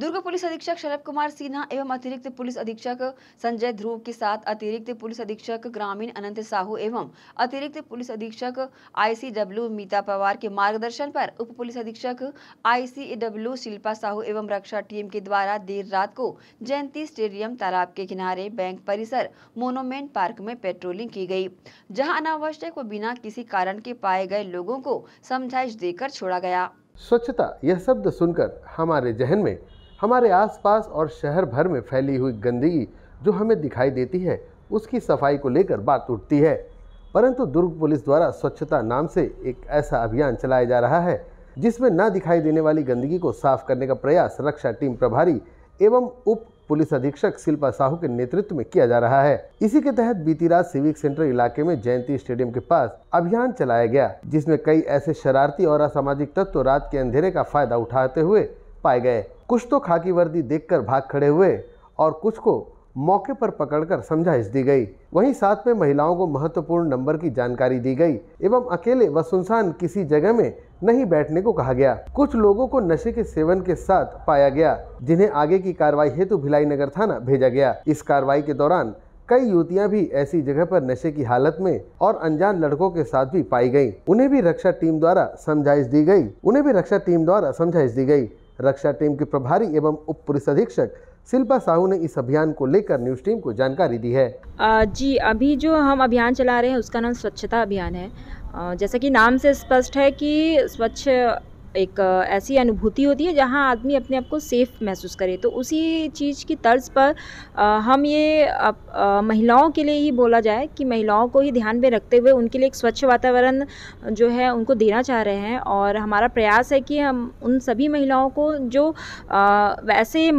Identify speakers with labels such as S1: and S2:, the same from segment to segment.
S1: दुर्ग police अधीक्षक शरद कुमार सिन्हा एवं अतिरिक्त पुलिस अधीक्षक संजय ध्रुव के साथ अतिरिक्त पुलिस अधीक्षक ग्रामीण अनंत साहू एवं अतिरिक्त पुलिस अधीक्षक आईसीडब्ल्यू मीता पवार के मार्गदर्शन पर उप पुलिस अधीक्षक आईसीडब्ल्यू शिल्पा साहू एवं रक्षा टीम के द्वारा देर रात को जयंती स्टेडियम तालाब के किनारे बैंक परिसर मोनोमेंट पार्क में पेट्रोलिंग की गयी जहाँ अनावश्यक व बिना किसी कारण के पाए गए लोगों को समझाइश देकर छोड़ा गया
S2: स्वच्छता यह शब्द सुनकर हमारे जहन में हमारे आसपास और शहर भर में फैली हुई गंदगी जो हमें दिखाई देती है उसकी सफाई को लेकर बात उठती है परंतु दुर्ग पुलिस द्वारा स्वच्छता नाम से एक ऐसा अभियान चलाया जा रहा है जिसमें न दिखाई देने वाली गंदगी को साफ करने का प्रयास रक्षा टीम प्रभारी एवं उप पुलिस अधीक्षक शिल्पा साहू के नेतृत्व में किया जा रहा है इसी के तहत बीती रात सिविक सेंटर इलाके में जयंती स्टेडियम के पास अभियान चलाया गया जिसमें कई ऐसे शरारती और असामाजिक तत्व रात के अंधेरे का फायदा उठाते हुए पाए गए कुछ तो खाकी वर्दी देखकर भाग खड़े हुए और कुछ को मौके पर पकड़कर समझाइश दी गई वहीं साथ में महिलाओं को महत्वपूर्ण नंबर की जानकारी दी गई एवं अकेले व सुनसान किसी जगह में नहीं बैठने को कहा गया कुछ लोगों को नशे के सेवन के साथ पाया गया जिन्हें आगे की कार्रवाई हेतु भिलाई नगर थाना भेजा गया इस कार्रवाई के दौरान कई युवतियां भी ऐसी जगह पर नशे की हालत में और अनजान लड़कों के साथ भी पाई गईं। उन्हें भी रक्षा टीम द्वारा समझाइश दी गई उन्हें भी रक्षा टीम द्वारा समझाइश दी गई रक्षा टीम के प्रभारी एवं उप पुलिस अधीक्षक शिल्पा साहू ने इस अभियान को लेकर न्यूज टीम को जानकारी दी है
S3: जी अभी जो हम अभियान चला रहे हैं उसका नाम स्वच्छता अभियान है जैसा कि नाम से स्पष्ट है कि स्वच्छ एक ऐसी अनुभूति होती है जहाँ आदमी अपने आप को सेफ़ महसूस करे तो उसी चीज़ की तर्ज पर हम ये महिलाओं के लिए ही बोला जाए कि महिलाओं को ही ध्यान में रखते हुए उनके लिए एक स्वच्छ वातावरण जो है उनको देना चाह रहे हैं और हमारा प्रयास है कि हम उन सभी महिलाओं को जो वैसे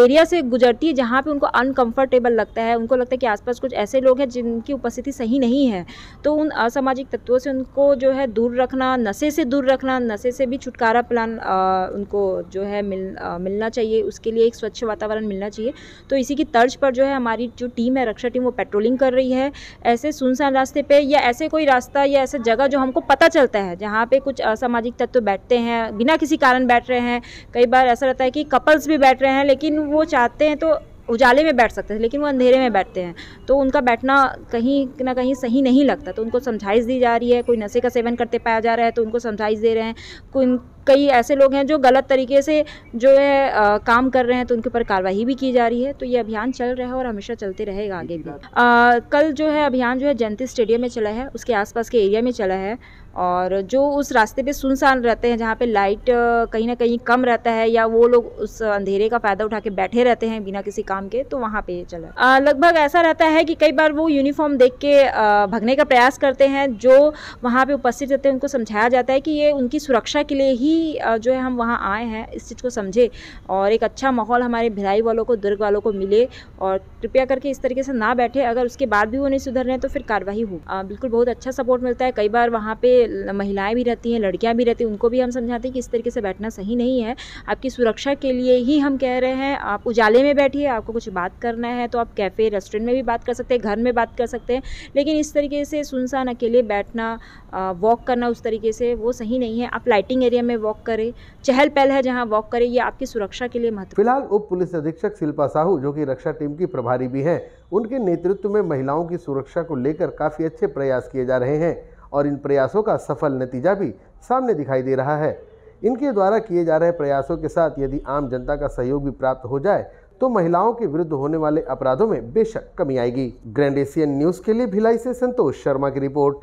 S3: एरिया से गुजरती है जहाँ पे उनको अनकंफर्टेबल लगता है उनको लगता है कि आसपास कुछ ऐसे लोग हैं जिनकी उपस्थिति सही नहीं है तो उन असामाजिक तत्वों से उनको जो है दूर रखना नशे से दूर रखना नशे से भी छुटकारा प्लान उनको जो है मिल आ, मिलना चाहिए उसके लिए एक स्वच्छ वातावरण मिलना चाहिए तो इसी की तर्ज पर जो है हमारी जो टीम है रक्षा टीम वो पेट्रोलिंग कर रही है ऐसे सुनसान रास्ते पर या ऐसे कोई रास्ता या ऐसा जगह जो हमको पता चलता है जहाँ पर कुछ असामाजिक तत्व बैठते हैं बिना किसी कारण बैठ रहे हैं कई बार ऐसा रहता है कि कपल्स भी बैठ रहे हैं लेकिन वो चाहते हैं तो उजाले में बैठ सकते थे लेकिन वो अंधेरे में बैठते हैं तो उनका बैठना कहीं ना कहीं सही नहीं लगता तो उनको समझाइश दी जा रही है कोई नशे का सेवन करते पाया जा रहा है तो उनको समझाइश दे रहे हैं कोई कई ऐसे लोग हैं जो गलत तरीके से जो है आ, काम कर रहे हैं तो उनके ऊपर कार्रवाई भी की जा रही है तो ये अभियान चल रहा है और हमेशा चलते रहेगा आगे भी आ, कल जो है अभियान जो है जयंती स्टेडियम में चला है उसके आसपास के एरिया में चला है और जो उस रास्ते पे सुनसान रहते हैं जहाँ पे लाइट कहीं ना कहीं कम रहता है या वो लोग उस अंधेरे का फ़ायदा उठा के बैठे रहते हैं बिना किसी काम के तो वहाँ पे चला लगभग ऐसा रहता है कि कई बार वो यूनिफॉर्म देख के भगने का प्रयास करते हैं जो वहाँ पे उपस्थित रहते हैं उनको समझाया जाता है कि ये उनकी सुरक्षा के लिए ही ही जो है हम वहाँ आए हैं इस चीज़ को समझे और एक अच्छा माहौल हमारे भिलाई वालों को दुर्ग वालों को मिले और कृपया करके इस तरीके से ना बैठे अगर उसके बाद भी वो नहीं सुधर रहे तो फिर कार्रवाई हो बिल्कुल बहुत अच्छा सपोर्ट मिलता है कई बार वहाँ पर महिलाएँ भी रहती हैं लड़कियाँ भी रहती हैं उनको भी हम समझाते हैं कि इस तरीके से बैठना सही नहीं है आपकी सुरक्षा के लिए ही हम कह रहे हैं आप उजाले में बैठिए आपको कुछ बात करना है तो आप कैफ़े रेस्टोरेंट में भी बात कर सकते हैं घर में बात कर सकते हैं लेकिन इस तरीके से सुनसान अकेले बैठना वॉक करना उस तरीके से वो सही नहीं है आप लाइटिंग एरिया में वॉक करें चहल पहल है जहाँ वॉक करें ये आपकी सुरक्षा के लिए
S2: महत्व फिलहाल उप पुलिस अधीक्षक शिल्पा साहू जो कि रक्षा टीम की प्रभारी भी हैं उनके नेतृत्व में महिलाओं की सुरक्षा को लेकर काफ़ी अच्छे प्रयास किए जा रहे हैं और इन प्रयासों का सफल नतीजा भी सामने दिखाई दे रहा है इनके द्वारा किए जा रहे प्रयासों के साथ यदि आम जनता का सहयोग भी प्राप्त हो जाए तो महिलाओं के विरुद्ध होने वाले अपराधों में बेशक कमी आएगी ग्रैंड एशियन न्यूज के लिए भिलाई से संतोष शर्मा की रिपोर्ट